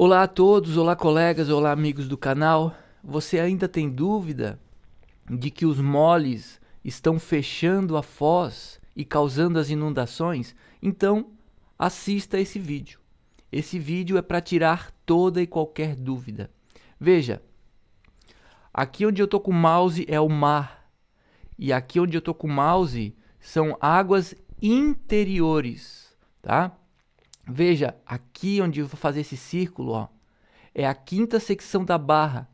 Olá a todos, olá colegas, olá amigos do canal. Você ainda tem dúvida de que os moles estão fechando a foz e causando as inundações? Então, assista esse vídeo. Esse vídeo é para tirar toda e qualquer dúvida. Veja, aqui onde eu tô com o mouse é o mar. E aqui onde eu tô com o mouse são águas interiores, tá? Veja, aqui onde eu vou fazer esse círculo, ó, é a quinta secção da barra.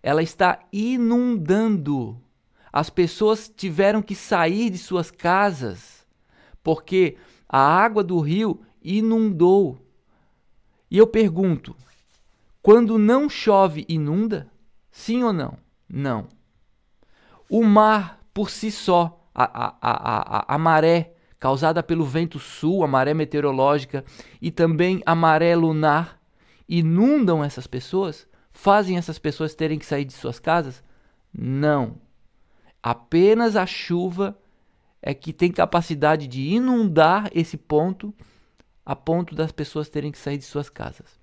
Ela está inundando. As pessoas tiveram que sair de suas casas porque a água do rio inundou. E eu pergunto: quando não chove, inunda? Sim ou não? Não. O mar por si só, a, a, a, a, a maré, causada pelo vento sul, a maré meteorológica e também a maré lunar, inundam essas pessoas? Fazem essas pessoas terem que sair de suas casas? Não. Apenas a chuva é que tem capacidade de inundar esse ponto a ponto das pessoas terem que sair de suas casas.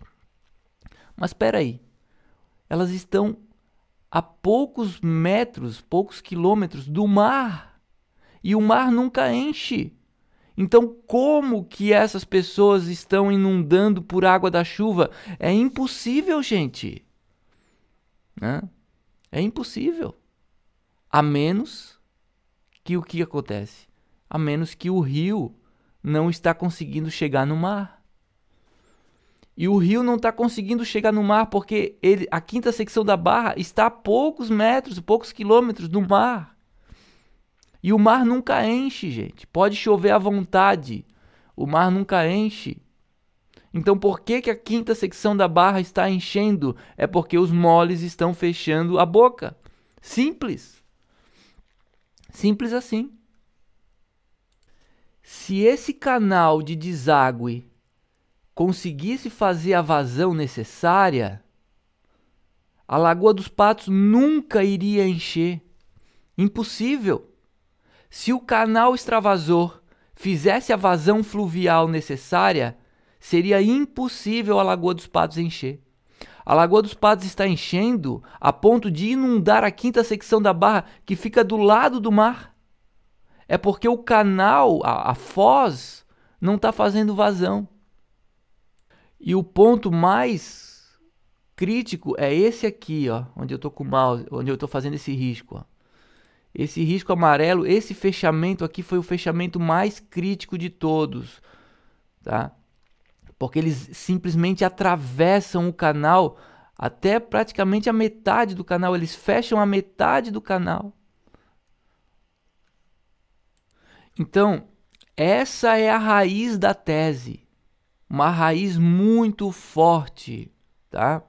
Mas espera aí. Elas estão a poucos metros, poucos quilômetros do mar. E o mar nunca enche. Então, como que essas pessoas estão inundando por água da chuva? É impossível, gente. Né? É impossível. A menos que o que acontece? A menos que o rio não está conseguindo chegar no mar. E o rio não está conseguindo chegar no mar porque ele, a quinta secção da barra está a poucos metros, poucos quilômetros do mar. E o mar nunca enche, gente. Pode chover à vontade. O mar nunca enche. Então por que, que a quinta secção da barra está enchendo? É porque os moles estão fechando a boca. Simples. Simples assim. Se esse canal de deságue conseguisse fazer a vazão necessária, a Lagoa dos Patos nunca iria encher. Impossível. Se o canal extravasor fizesse a vazão fluvial necessária, seria impossível a Lagoa dos Patos encher. A Lagoa dos Patos está enchendo a ponto de inundar a quinta secção da barra que fica do lado do mar. É porque o canal, a, a foz, não está fazendo vazão. E o ponto mais crítico é esse aqui, ó, onde eu estou com o mouse, onde eu estou fazendo esse risco. Ó. Esse risco amarelo, esse fechamento aqui foi o fechamento mais crítico de todos, tá? Porque eles simplesmente atravessam o canal até praticamente a metade do canal, eles fecham a metade do canal. Então, essa é a raiz da tese, uma raiz muito forte, tá?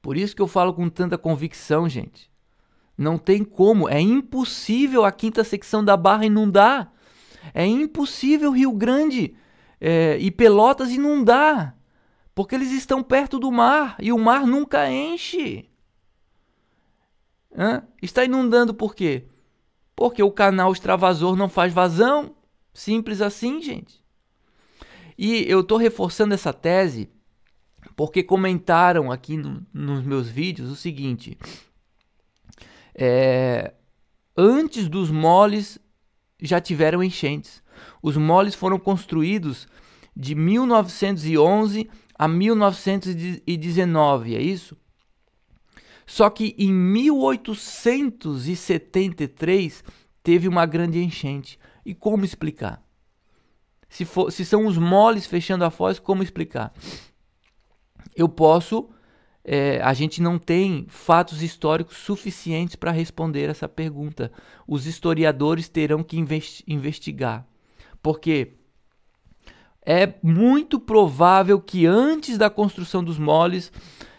Por isso que eu falo com tanta convicção, gente. Não tem como, é impossível a quinta secção da Barra inundar. É impossível Rio Grande é, e Pelotas inundar. Porque eles estão perto do mar e o mar nunca enche. Hã? Está inundando por quê? Porque o canal extravasor não faz vazão. Simples assim, gente. E eu estou reforçando essa tese porque comentaram aqui no, nos meus vídeos o seguinte é, antes dos moles já tiveram enchentes. Os moles foram construídos de 1911 a 1919, é isso? Só que em 1873 teve uma grande enchente. E como explicar? Se, for, se são os moles fechando a foz, como explicar? Eu posso é, a gente não tem fatos históricos suficientes para responder essa pergunta. Os historiadores terão que investigar. Porque é muito provável que antes da construção dos moles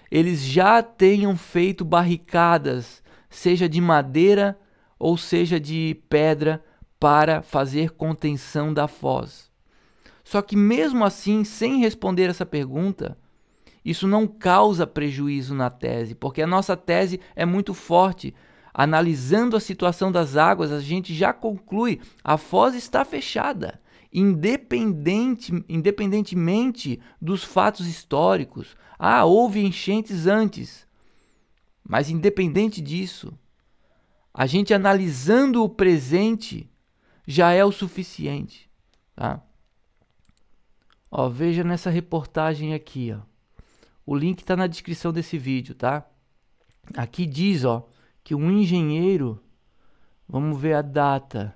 eles já tenham feito barricadas, seja de madeira ou seja de pedra, para fazer contenção da foz. Só que, mesmo assim, sem responder essa pergunta, isso não causa prejuízo na tese, porque a nossa tese é muito forte. Analisando a situação das águas, a gente já conclui a foz está fechada, independente, independentemente dos fatos históricos. Ah, houve enchentes antes. Mas independente disso, a gente analisando o presente já é o suficiente, tá? Ó, veja nessa reportagem aqui, ó. O link está na descrição desse vídeo, tá? Aqui diz, ó, que um engenheiro, vamos ver a data,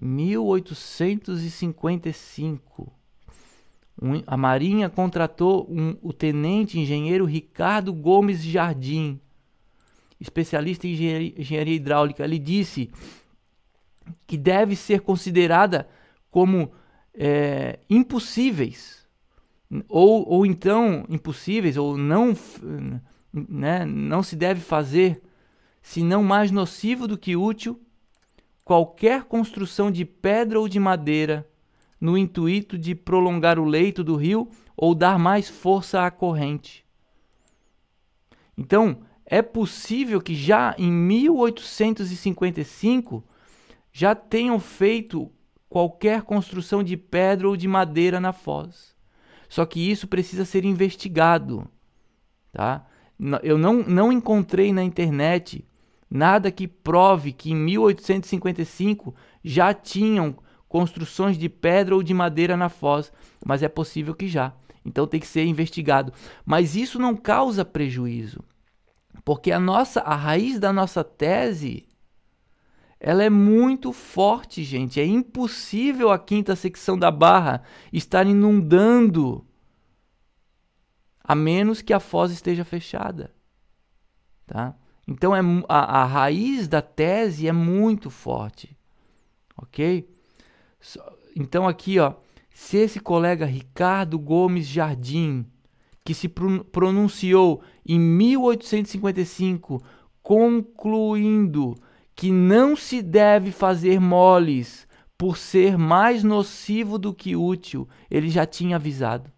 1855. Um, a Marinha contratou um, o tenente engenheiro Ricardo Gomes Jardim, especialista em engenharia, engenharia hidráulica. Ele disse que deve ser considerada como é, impossíveis ou, ou então impossíveis, ou não, né, não se deve fazer, se não mais nocivo do que útil, qualquer construção de pedra ou de madeira, no intuito de prolongar o leito do rio ou dar mais força à corrente. Então, é possível que já em 1855 já tenham feito qualquer construção de pedra ou de madeira na foz. Só que isso precisa ser investigado, tá? Eu não, não encontrei na internet nada que prove que em 1855 já tinham construções de pedra ou de madeira na foz, mas é possível que já. Então tem que ser investigado. Mas isso não causa prejuízo, porque a nossa a raiz da nossa tese ela é muito forte, gente. É impossível a quinta secção da barra estar inundando a menos que a foz esteja fechada, tá? Então é, a, a raiz da tese é muito forte, ok? então aqui, ó, se esse colega Ricardo Gomes Jardim, que se pronunciou em 1855, concluindo que não se deve fazer moles por ser mais nocivo do que útil, ele já tinha avisado.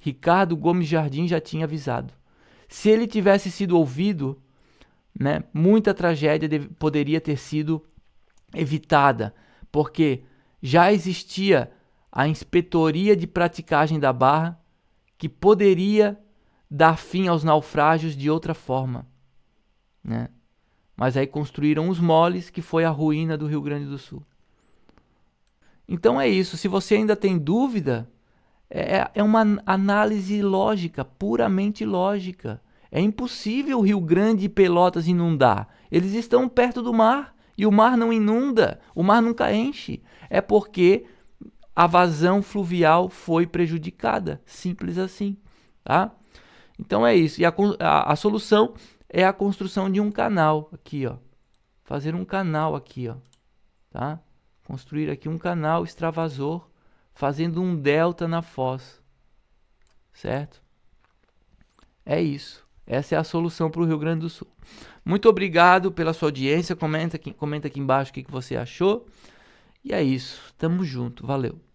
Ricardo Gomes Jardim já tinha avisado. Se ele tivesse sido ouvido, né, muita tragédia poderia ter sido evitada, porque já existia a inspetoria de praticagem da barra que poderia dar fim aos naufrágios de outra forma. Né? Mas aí construíram os moles, que foi a ruína do Rio Grande do Sul. Então é isso. Se você ainda tem dúvida, é, é, é uma análise lógica, puramente lógica. É impossível o Rio Grande e Pelotas inundar. Eles estão perto do mar e o mar não inunda, o mar nunca enche. É porque a vazão fluvial foi prejudicada. Simples assim. Tá? Então é isso. E a, a, a solução é a construção de um canal aqui, ó. Fazer um canal aqui, ó, tá? Construir aqui um canal extravasor, fazendo um delta na foz, certo? É isso. Essa é a solução para o Rio Grande do Sul. Muito obrigado pela sua audiência. Comenta aqui, comenta aqui embaixo o que, que você achou. E é isso. Tamo junto. Valeu.